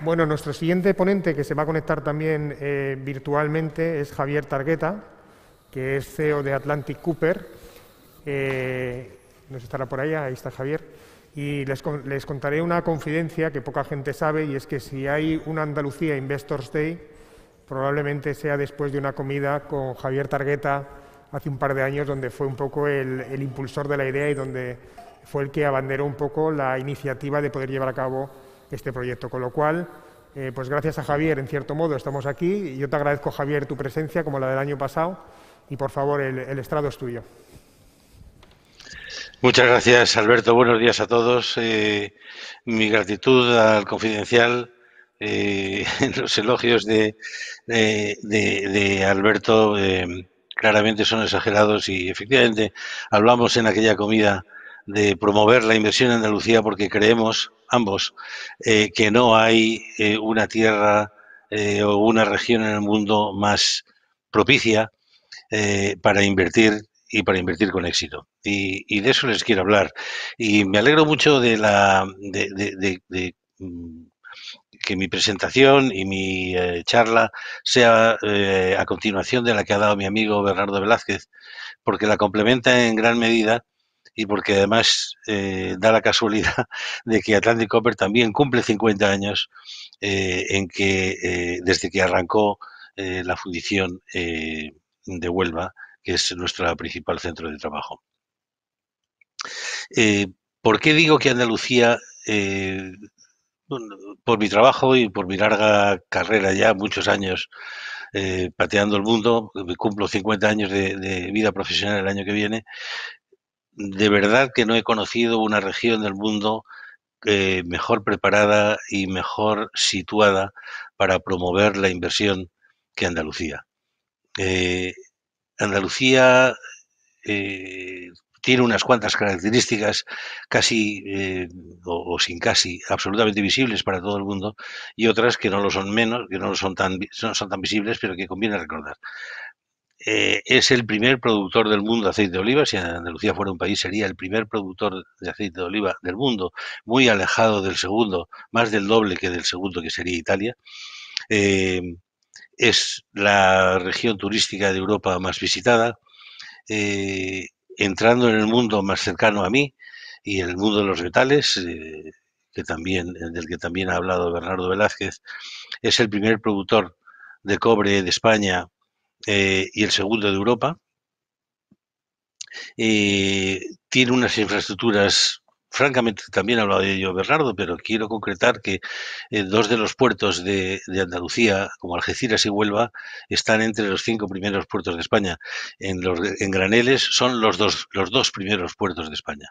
Bueno, nuestro siguiente ponente que se va a conectar también eh, virtualmente es Javier Targueta, que es CEO de Atlantic Cooper. Eh, nos estará por allá, ahí está Javier. Y les, les, contaré una confidencia que poca gente sabe y es que si hay una Andalucía Investors Day, probablemente sea después de una comida con Javier Targueta hace un par de años, donde fue un poco el impulsor de la idea y donde fue el que abanderó un poco la iniciativa de poder llevar a cabo este proyecto. Con lo cual, eh, pues gracias a Javier, en cierto modo, estamos aquí. Yo te agradezco, Javier, tu presencia, como la del año pasado. Y por favor, el, estrado es tuyo. Muchas gracias, Alberto. Buenos días a todos. Eh, mi gratitud al confidencial. Eh, los elogios de, de Alberto claramente son exagerados y efectivamente hablamos en aquella comida de promover la inversión en Andalucía porque creemos ambos, eh, que no hay eh, una tierra eh, o una región en el mundo más propicia para invertir y para invertir con éxito. Y, de eso les quiero hablar. Y me alegro mucho de la de, mm, que mi presentación y mi charla sea a continuación de la que ha dado mi amigo Bernardo Velázquez, porque la complementa en gran medida y porque además eh, da la casualidad de que Atlantic Copper también cumple 50 años eh, en que eh, desde que arrancó la fundición de Huelva, que es nuestro principal centro de trabajo. ¿Por qué digo que Andalucía por mi trabajo y por mi larga carrera ya, muchos años pateando el mundo, cumplo 50 años de, vida profesional el año que viene, de verdad que no he conocido una región del mundo eh, mejor preparada y mejor situada para promover la inversión que Andalucía. Eh, Andalucía eh, tiene unas cuantas características casi o, sin casi absolutamente visibles para todo el mundo y otras que no lo son menos, que no lo son tan, no son tan visibles, pero que conviene recordar. Eh, es el primer productor del mundo de aceite de oliva. Si Andalucía fuera un país, sería el primer productor de aceite de oliva del mundo, muy alejado del segundo, más del doble que del segundo, que sería Italia. Eh, es la región turística de Europa más visitada. Eh, entrando en el mundo más cercano a mí y en el mundo de los metales, que también, del que también ha hablado Bernardo Velázquez, es el primer productor de cobre de España eh, y el segundo de Europa. Eh, tiene unas infraestructuras, francamente también hablado de ello Bernardo, pero quiero concretar que eh, dos de los puertos de, Andalucía, como Algeciras y Huelva, están entre los cinco primeros puertos de España. En, en Graneles son los dos, los dos primeros puertos de España.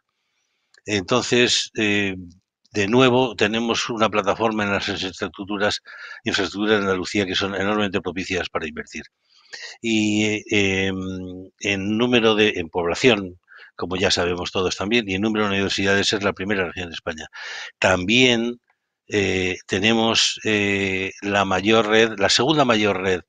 Entonces, de nuevo tenemos una plataforma en las infraestructuras, infraestructuras de Andalucía que son enormemente propicias para invertir y eh, em, en número de en población, como ya sabemos todos también, y en número de universidades es la primera región de España. También eh, tenemos eh, la mayor red, la segunda mayor red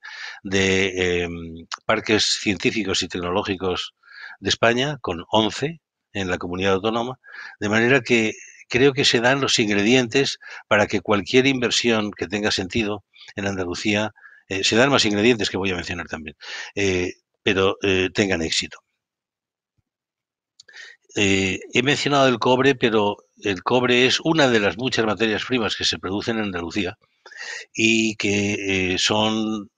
de em, parques científicos y tecnológicos de España, con 11 en la comunidad autónoma, de manera que creo que se dan los ingredientes para que cualquier inversión que tenga sentido en Andalucía eh, se dan más ingredientes que voy a mencionar también, eh, pero eh, tengan éxito. he mencionado el cobre, pero el cobre es una de las muchas materias primas que se producen en Andalucía y que son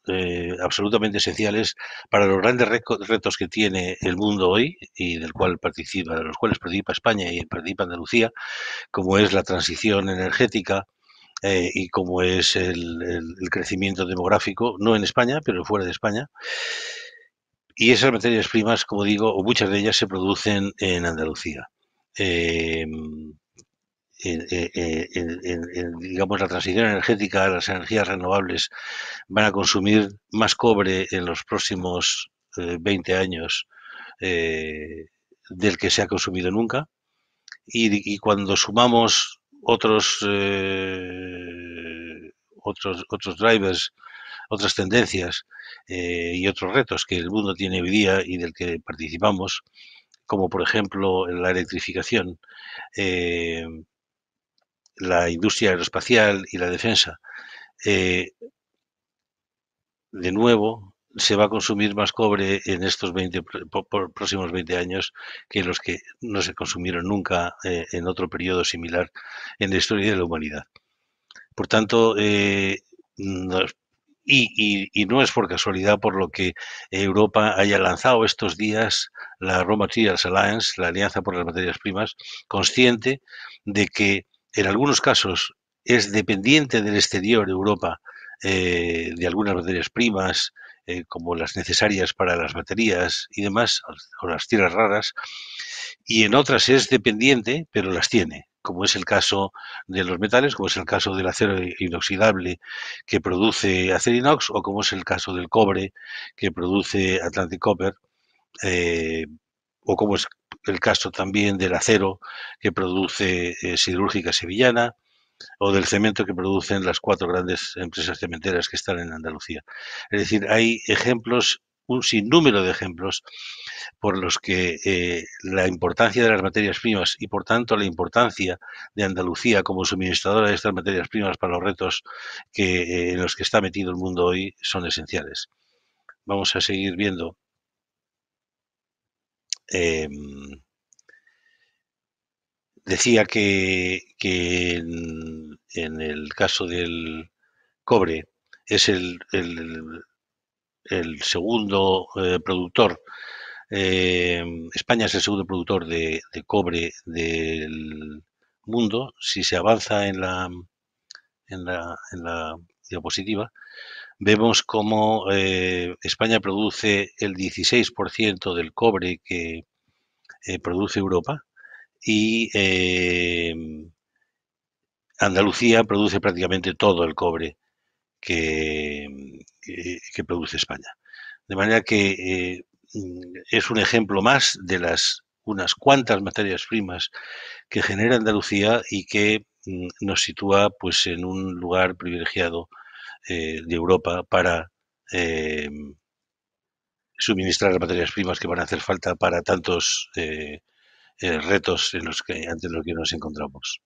absolutamente esenciales para los grandes retos que tiene el mundo hoy y del cual participa, de los cuales participa España y participa Andalucía, como es la transición energética, eh, y como es el, crecimiento demográfico, no en España, pero fuera de España. Y esas materias primas, como digo, o muchas de ellas se producen en Andalucía. Em, eh, eh, en, digamos, la transición energética, las energías renovables van a consumir más cobre en los próximos 20 años del que se ha consumido nunca. y cuando sumamos otros, eh, otros, otros drivers, otras tendencias eh, y otros retos que el mundo tiene hoy día y del que participamos, como por ejemplo la electrificación, eh, la industria aeroespacial y la defensa. de nuevo, se va a consumir más cobre en estos próximos 20 años que los que no se consumieron nunca eh, en otro periodo similar en la historia de la humanidad. Por tanto, eh, y, no es por casualidad por lo que Europa haya lanzado estos días la Raw Materials Alliance, la Alianza por las Materias Primas, consciente de que en algunos casos es dependiente del exterior Europa eh, de algunas materias primas eh, como las necesarias para las baterías y demás, o las tierras raras, y en otras es dependiente, pero las tiene, como es el caso de los metales, como es el caso del acero inoxidable que produce inox o como es el caso del cobre que produce Atlantic Copper, eh, o como es el caso también del acero que produce Cirúrgica eh, Sevillana, o del cemento que producen las cuatro grandes empresas cementeras que están en Andalucía. Es decir, hay ejemplos un sinnúmero de ejemplos por los que eh, la importancia de las materias primas y por tanto la importancia de Andalucía como suministradora de estas materias primas para los retos que, eh, en los que está metido el mundo hoy son esenciales. Vamos a seguir viendo. Em, Decía que, en, el caso del cobre es el, el, segundo eh, productor, eh, España es el segundo productor de, cobre del mundo. Si se avanza en la, en la, diapositiva, vemos cómo eh, España produce el 16% del cobre que produce Europa y eh, Andalucía produce prácticamente todo el cobre que, eh, produce España. De manera que eh, es un ejemplo más de las unas cuantas materias primas que genera Andalucía y que mm, nos sitúa pues en un lugar privilegiado de Europa para suministrar las materias primas que van a hacer falta para tantos eh, retos en los que, ante los que nos encontramos.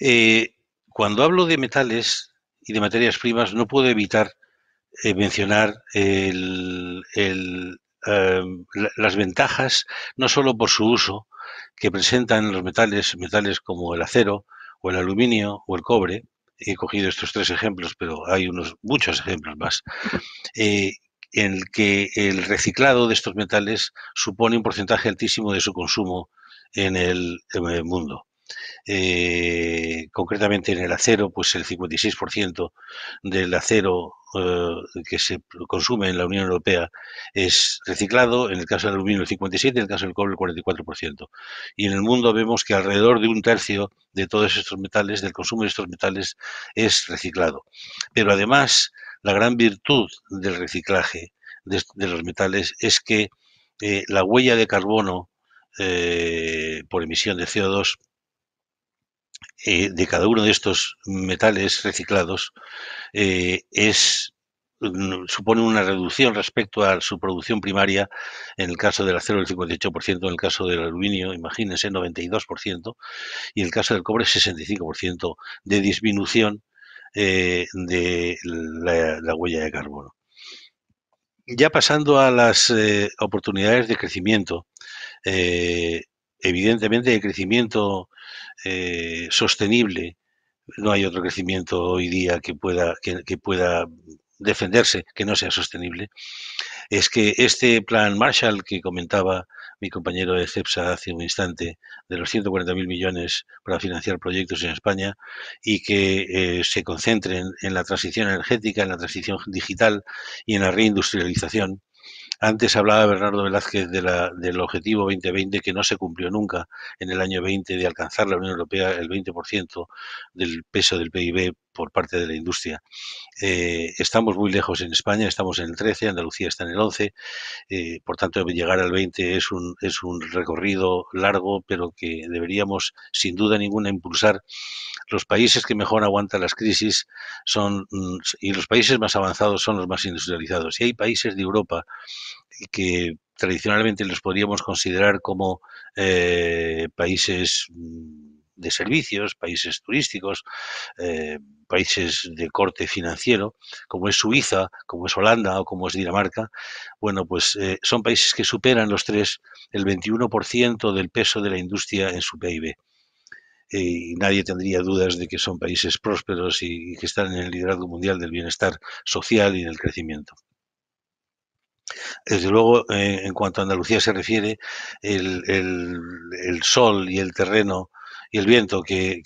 Eh, cuando hablo de metales y de materias primas, no puedo evitar eh, mencionar em, las ventajas, no solo por su uso, que presentan los metales, metales como el acero o el aluminio o el cobre, he cogido estos tres ejemplos, pero hay unos muchos ejemplos más, eh, en el que el reciclado de estos metales supone un porcentaje altísimo de su consumo en el, mundo. Eh, concretamente en el acero, pues el 56% del acero eh, que se consume en la Unión Europea es reciclado, en el caso del aluminio el 57%, en el caso del cobre el 44%. Y en el mundo vemos que alrededor de un tercio de todos estos metales, del consumo de estos metales, es reciclado. Pero además, la gran virtud del reciclaje de, los metales es que eh, la huella de carbono eh, por emisión de CO2 eh, de cada uno de estos metales reciclados eh, es mm, supone una reducción respecto a su producción primaria, en el caso del acero el 58%, en el caso del aluminio, imagínense, 92%, y en el caso del cobre 65% de disminución eh, de la, huella de carbono. Mm. Ya pasando a las oportunidades de crecimiento, evidentemente de crecimiento eh, sostenible. No hay otro crecimiento hoy día que pueda, que, pueda defenderse que no sea sostenible, es que este plan Marshall que comentaba mi compañero de CEPSA hace un instante, de los 140.000 millones para financiar proyectos en España y que eh, se concentren en la transición energética, en la transición digital y en la reindustrialización, antes hablaba Bernardo Velázquez de la, del objetivo 2020 que no se cumplió nunca en el año 20 de alcanzar la Unión Europea el 20% del peso del PIB por parte de la industria. Eh, estamos muy lejos en España, estamos en el 13, Andalucía está en el 11, eh, por tanto llegar al 20 es un, es un recorrido largo, pero que deberíamos sin duda ninguna impulsar. Los países que mejor aguantan las crisis son, mm, y los países más avanzados son los más industrializados. Y hay países de Europa que tradicionalmente los podríamos considerar como eh, países mm, de servicios, países turísticos, eh, países de corte financiero, como es Suiza, como es Holanda o como es Dinamarca, bueno, pues eh, son países que superan los tres el 21% del peso de la industria en su PIB y nadie tendría dudas de que son países prósperos y, que están en el liderazgo mundial del bienestar social y del crecimiento. Desde luego, eh, en cuanto a Andalucía se refiere, el, el, el sol y el terreno y el viento que,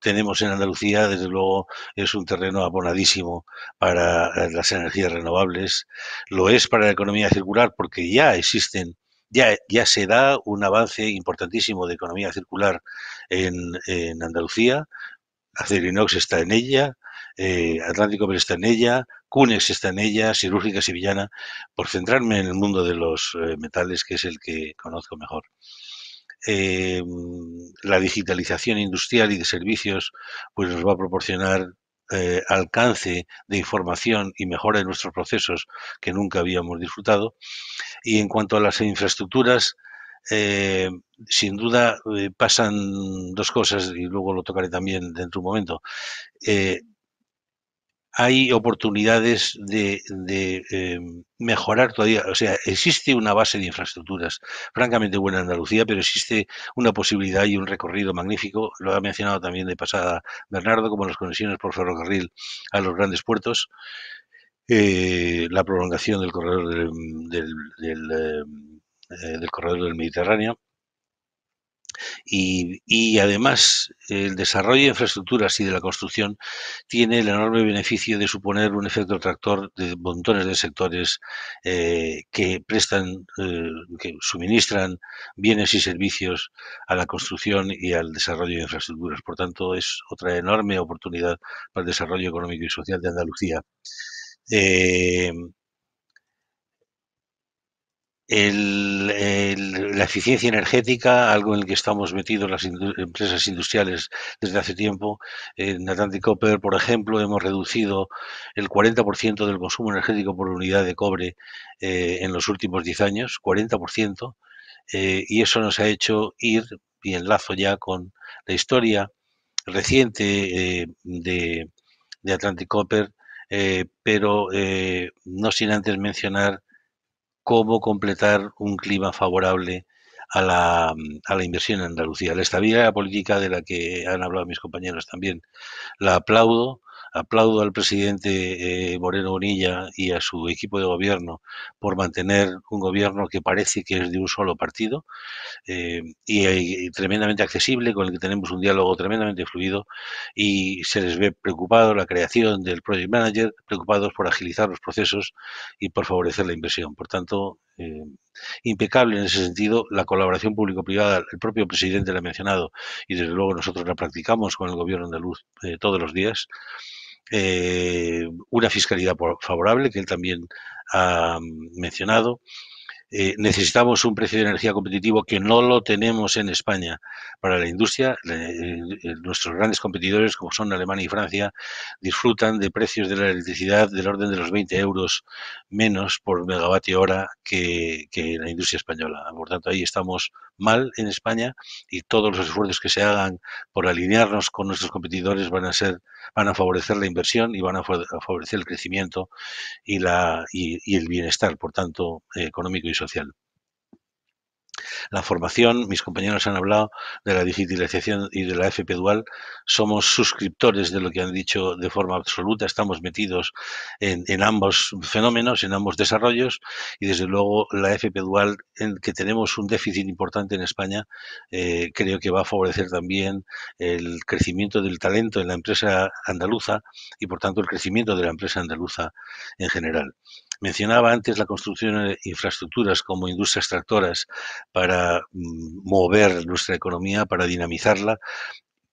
tenemos en Andalucía, desde luego, es un terreno abonadísimo para eh, las energías renovables. Lo es para la economía circular porque ya existen, ya, ya se da un avance importantísimo de economía circular en, Andalucía. Acerinox está en ella, eh, Atlántico pero está en ella, Cunex está en ella, Cirúrgica Sevillana, por centrarme en el mundo de los eh, metales, que es el que conozco mejor. Em, la digitalización industrial y de servicios pues nos va a proporcionar eh, alcance de información y mejora de nuestros procesos que nunca habíamos disfrutado. Y en cuanto a las infraestructuras, eh, sin duda eh, pasan dos cosas y luego lo tocaré también dentro de un momento hay oportunidades de, eh, mejorar todavía. O sea, existe una base de infraestructuras francamente buena en Andalucía, pero existe una posibilidad y un recorrido magnífico. Lo ha mencionado también de pasada Bernardo, como las conexiones por ferrocarril a los grandes puertos. Eh, la prolongación del corredor del eh, corredor del Mediterráneo, y, además, el desarrollo de infraestructuras y de la construcción tiene el enorme beneficio de suponer un efecto tractor de montones de sectores eh, que prestan, eh, que suministran bienes y servicios a la construcción y al desarrollo de infraestructuras. Por tanto, es otra enorme oportunidad para el desarrollo económico y social de Andalucía. Eh, la eficiencia energética, algo en el que estamos metidos las empresas industriales desde hace tiempo. En Atlantic Copper, por ejemplo, hemos reducido el 40% del consumo energético por unidad de cobre eh, en los últimos 10 años, 40%, eh, y eso nos ha hecho ir, y enlazo ya con la historia reciente eh, de, de, Atlantic Copper, pero no sin antes mencionar cómo completar un clima favorable a la, a la, inversión en Andalucía. La estabilidad política de la que han hablado mis compañeros también la aplaudo aplaudo al presidente eh, Moreno Bonilla y a su equipo de gobierno por mantener un gobierno que parece que es de un solo partido eh, eh, y, tremendamente accesible, con el que tenemos un diálogo tremendamente fluido y se les ve preocupado la creación del project manager, preocupados por agilizar los procesos y por favorecer la inversión. Por tanto, impecable en ese sentido la colaboración público-privada. El propio presidente la ha mencionado y desde luego nosotros la practicamos con el gobierno andaluz luz todos los días. Eh, una fiscalidad favorable, que él también ha mm, mencionado. Eh, necesitamos un precio de energía competitivo que no lo tenemos en España para la industria. Eh, nuestros grandes competidores, como son Alemania y Francia, disfrutan de precios de la electricidad del orden de los 20 euros menos por megavatio hora que, la industria española. Por tanto, ahí estamos mal en España y todos los esfuerzos que se hagan por alinearnos con nuestros competidores van a ser van a favorecer la inversión y van a favorecer el crecimiento y la y el bienestar, por tanto, eh, económico y social. La formación, mis compañeros han hablado de la digitalización y de la FP Dual. Somos suscriptores de lo que han dicho de forma absoluta. Estamos metidos en, ambos fenómenos, en ambos desarrollos. Y desde luego la FP Dual, en que tenemos un déficit importante en España, eh, creo que va a favorecer también el crecimiento del talento en la empresa andaluza y, por tanto, el crecimiento de la empresa andaluza en general. Mencionaba antes la construcción de infraestructuras como industrias tractoras para mm, mover nuestra economía, para dinamizarla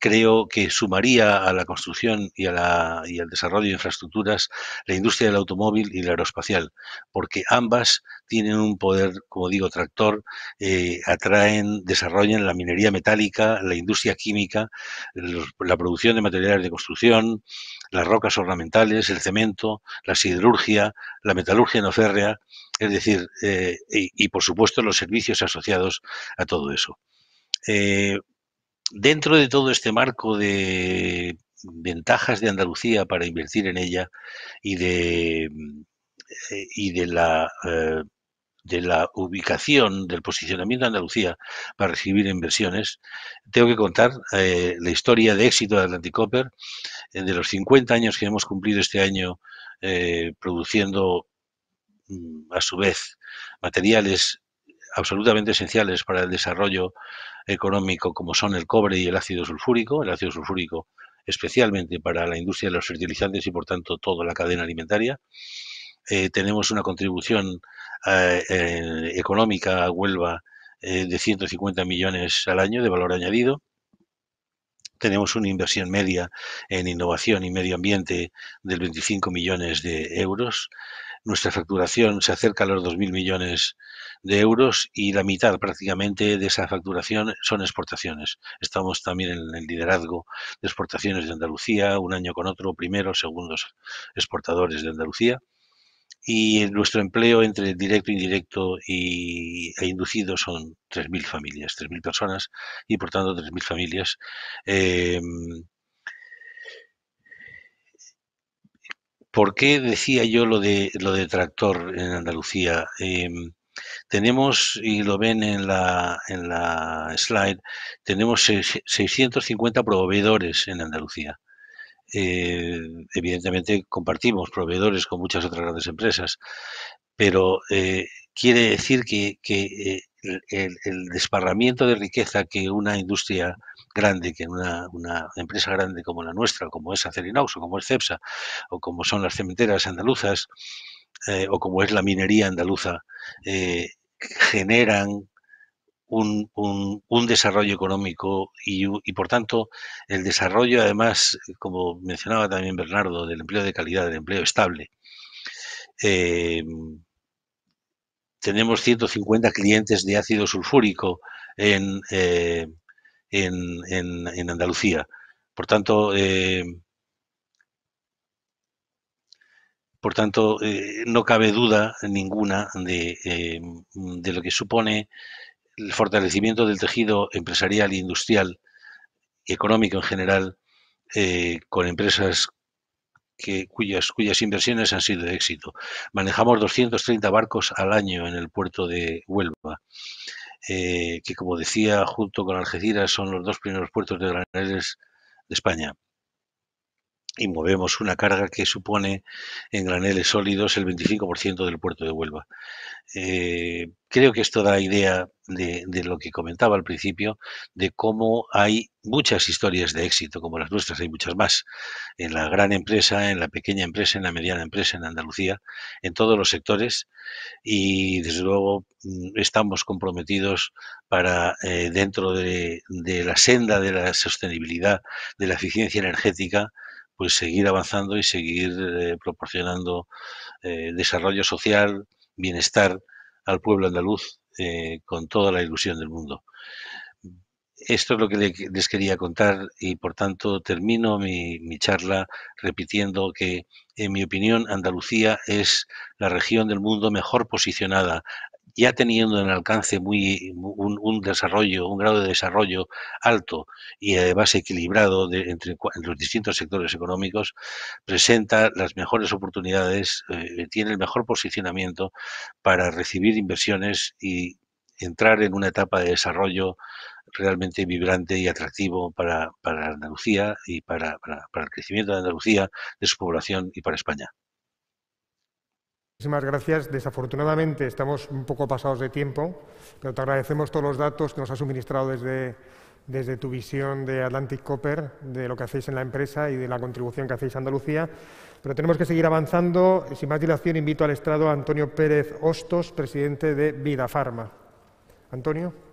creo que sumaría a la construcción y, a la, y al desarrollo de infraestructuras la industria del automóvil y la aeroespacial, porque ambas tienen un poder, como digo, tractor, eh, atraen, desarrollan la minería metálica, la industria química, la producción de materiales de construcción, las rocas ornamentales, el cemento, la siderurgia, la metalurgia no férrea, es decir, eh, y, por supuesto los servicios asociados a todo eso. Eh, dentro de todo este marco de ventajas de Andalucía para invertir en ella y de, eh, y de la eh, de la ubicación, del posicionamiento de Andalucía para recibir inversiones, tengo que contar eh, la historia de éxito de Atlantic Copper, de los 50 años que hemos cumplido este año produciendo mm, a su vez materiales absolutamente esenciales para el desarrollo económico, como son el cobre y el ácido sulfúrico, el ácido sulfúrico especialmente para la industria de los fertilizantes y por tanto toda la cadena alimentaria. Eh, tenemos una contribución eh, eh, económica a Huelva de 150 millones al año de valor añadido tenemos una inversión media en innovación y medio ambiente de 25 millones de euros. Nuestra facturación se acerca a los 2.000 millones de euros y la mitad prácticamente de esa facturación son exportaciones. Estamos también en el liderazgo de exportaciones de Andalucía, un año con otro, primeros, segundos exportadores de Andalucía y nuestro empleo entre directo, e indirecto y, e inducido son 3.000 familias, 3.000 personas y por tanto 3.000 familias. Em, ¿Por qué decía yo lo de, lo de tractor en Andalucía? Em, tenemos, y lo ven en la, en la slide, tenemos 650 proveedores en Andalucía. Eh, evidentemente compartimos proveedores con muchas otras grandes empresas, pero eh, quiere decir que, eh, el, desparramiento de riqueza que una industria grande, que una, una empresa grande como la nuestra, como es Acerinox o como es Cepsa o como son las cementeras andaluzas o como es la minería andaluza, generan un, desarrollo económico y, por tanto, el desarrollo, además, como mencionaba también Bernardo, del empleo de calidad, del empleo estable. Em, tenemos 150 clientes de ácido sulfúrico en, eh, en, Andalucía. Por tanto, em, por tanto eh, no cabe duda ninguna de, em, de lo que supone el fortalecimiento del tejido empresarial industrial y económico en general eh, con empresas cuyas, inversiones han sido de éxito. Manejamos 230 barcos al año en el puerto de Huelva, eh, que como decía, junto con Algeciras son los dos primeros puertos de graneles de España y movemos una carga que supone en graneles sólidos el 25% del puerto de Huelva. Eh, creo que esto da idea de, lo que comentaba al principio, de cómo hay muchas historias de éxito, como las nuestras, hay muchas más, en la gran empresa, en la pequeña empresa, en la mediana empresa, en Andalucía, en todos los sectores, y desde luego mm, estamos comprometidos para, eh, dentro de la senda de la sostenibilidad, de la eficiencia energética, pues seguir avanzando y seguir eh, proporcionando eh, desarrollo social, bienestar al pueblo andaluz eh, con toda la ilusión del mundo. Esto es lo que les quería contar y por tanto termino mi charla repitiendo que en mi opinión Andalucía es la región del mundo mejor posicionada ya teniendo en alcance muy, un, desarrollo, un grado de desarrollo alto y además equilibrado entre, los distintos sectores económicos, presenta las mejores oportunidades, eh, eh, tiene el mejor posicionamiento para recibir inversiones y entrar en una etapa de desarrollo realmente vibrante y atractivo para, Andalucía y para el crecimiento de Andalucía, de su población y para España. Muchísimas gracias. Desafortunadamente estamos un poco pasados de tiempo, pero te agradecemos todos los datos que nos has suministrado desde, tu visión de Atlantic Copper, de lo que hacéis en la empresa y de la contribución que hacéis a Andalucía. Pero tenemos que seguir avanzando. Sin más dilación, invito al estrado a Antonio Pérez Hostos, presidente de Vida Pharma. Antonio.